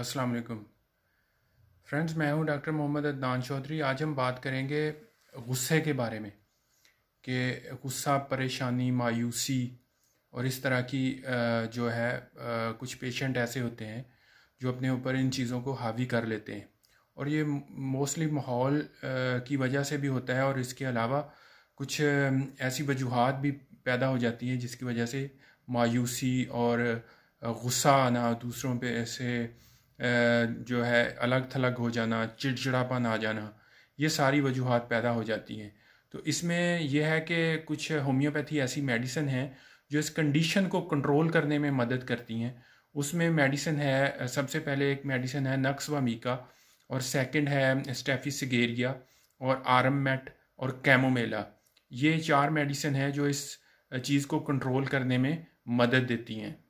अस्सलाम वालेकुम फ्रेंड्स मैं हूं डॉक्टर मोहम्मद अदनान चौधरी आज हम बात करेंगे गुस्से के बारे में कि गुस्सा परेशानी मायूसी और इस तरह की जो है कुछ पेशेंट ऐसे होते हैं जो अपने ऊपर इन चीज़ों को हावी कर लेते हैं और ये मोस्टली माहौल की वजह से भी होता है और इसके अलावा कुछ ऐसी वजूहत भी पैदा हो जाती हैं जिसकी वजह से मायूसी और गुस्सा आना दूसरों पे ऐसे जो है अलग थलग हो जाना चिड़चिड़ापन आ जाना ये सारी वजूहत पैदा हो जाती हैं तो इसमें यह है कि कुछ होम्योपैथी ऐसी मेडिसिन हैं जो इस कंडीशन को कंट्रोल करने में मदद करती हैं उसमें मेडिसिन है सबसे पहले एक मेडिसिन है नक्स व मीका और सेकंड है स्टेफिसगेरिया और मेट और कैमोमेला ये चार मेडिसिन हैं जो इस चीज़ को कंट्रोल करने में मदद देती हैं